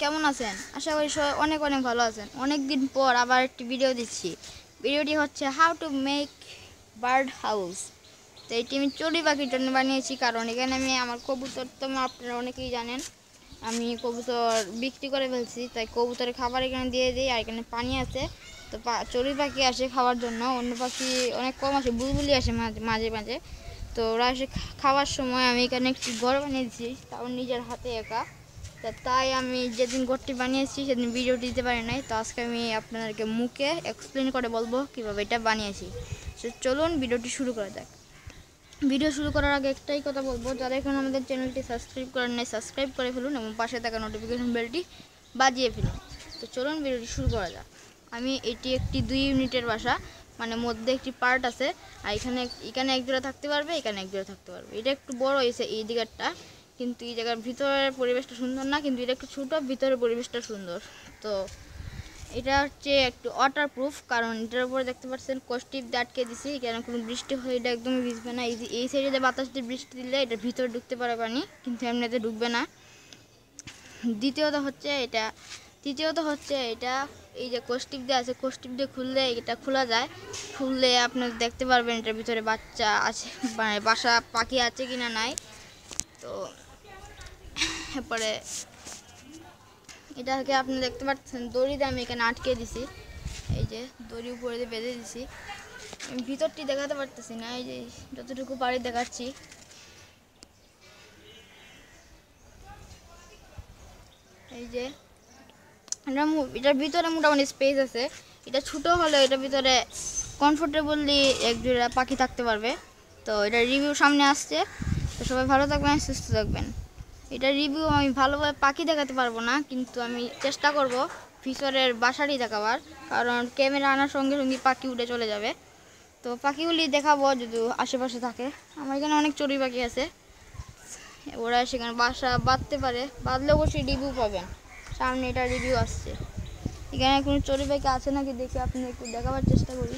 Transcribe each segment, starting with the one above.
কেমন আছেন আশা করি সবাই অনেক অনেক ভালো আছেন অনেক দিন পর আবার একটি ভিডিও দিচ্ছি ভিডিওটি হচ্ছে how to make bird house তো এটি আমি চড়ি পাখির জন্য বানিয়েছি কারণ এখানে আমি আমার কবুতর তো আপনারা অনেকেই জানেন আমি কবুতর বিক্রি করে ফেলছি তাই কবুতরের খাবার এখানে দিয়ে দিই আর এখানে পানি আছে তো চড়ি পাখি আসে খাওয়ার জন্য অন্য পাখি অনেক কম আসে বুলবুলি আসে মাঝে মাঝে তো ওরা এসে খাওয়ার সময় আমি এখানে একটি ঘর বানিয়েছি তাও নিজের হাতে একা তাই আমি যেদিন ঘরটি বানিয়েছি সেদিন ভিডিও দিতে পারি নাই তো আজকে আমি আপনাদেরকে মুখে এক্সপ্লেন করে বলবো কীভাবে এটা বানিয়েছি তো চলুন ভিডিওটি শুরু করা যাক ভিডিও শুরু করার আগে একটাই কথা বলবো যারা এখন আমাদের চ্যানেলটি সাবস্ক্রাইব করেন নাই সাবস্ক্রাইব করে ফেলুন এবং পাশে থাকা নোটিফিকেশন বেলটি বাজিয়ে ফেলুন তো চলুন ভিডিওটি শুরু করা যাক আমি এটি একটি দুই ইউনিটের বাসা মানে মধ্যে একটি পার্ট আছে আর এখানে এখানে এক থাকতে পারবে এখানে এক থাকতে পারবে এটা একটু বড় হয়েছে এই দিকেরটা কিন্তু এই জায়গার ভিতরের পরিবেশটা সুন্দর না কিন্তু এটা একটু ছোটো ভিতরের পরিবেশটা সুন্দর তো এটা হচ্ছে একটু ওয়াটার প্রুফ কারণ এটার উপরে দেখতে পাচ্ছেন কষ্টিপ দিয়ে আটকে দিছি কেন কোনো বৃষ্টি হয় এটা একদমই ভিজবে না এই এই সাইডে যে বাতাস দিয়ে বৃষ্টি দিলে এটা ভিতরে ঢুকতে পারে পানি কিন্তু এমনিতে ঢুকবে না দ্বিতীয়ত হচ্ছে এটা তৃতীয়ত হচ্ছে এটা এই যে কোষ্টিপ দিয়ে আছে কোষ্টিপ দিয়ে খুললে এটা খোলা যায় খুললে আপনারা দেখতে পারবেন এটার ভিতরে বাচ্চা আছে মানে বাসা পাখি আছে কিনা নাই তো পরে এটাকে আপনি দেখতে পাচ্ছেন দড়ি দিয়ে আমি এখানে আটকে দিছি এই যে দড়ি উপরে দিয়ে বেঁধে দিছি ভিতরটি দেখাতে পারতেছি না এই যে যতটুকু পারি দেখাচ্ছি এই যে এটা এটার ভিতরে মোটামুটি স্পেস আছে এটা ছোট হলেও এটার ভিতরে কমফোর্টেবলি এক দুটা পাখি থাকতে পারবে তো এটা রিভিউ সামনে আসছে তো সবাই ভালো থাকবেন সুস্থ থাকবেন এটা রিভিউ আমি ভালোভাবে পাখি দেখাতে পারবো না কিন্তু আমি চেষ্টা করব ফিসরের বাসারই দেখাবার কারণ ক্যামেরা আনার সঙ্গে সঙ্গে পাখি উঠে চলে যাবে তো পাখিগুলি দেখাবো যদি আশেপাশে থাকে আমার এখানে অনেক চড়ুই পাখি আছে ওরা সেখানে বাসা বাঁধতে পারে বাঁধলে অবশ্যই রিভিউ পাবেন সামনে এটা রিভিউ আসছে এখানে কোনো চড়ুই পাখি আছে নাকি দেখি আপনি একটু দেখাবার চেষ্টা করি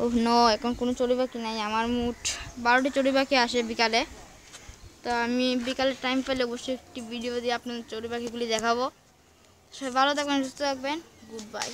ও ন এখন কোনো চড়ুই পাখি নাই আমার মোট বারোটি চড়ুই পাখি আসে বিকালে তো আমি বিকালে টাইম পেলে অবশ্যই একটি ভিডিও দিয়ে আপনাদের চড়ুই পাখিগুলি দেখাবো সবাই ভালো থাকবেন সুস্থ থাকবেন গুড বাই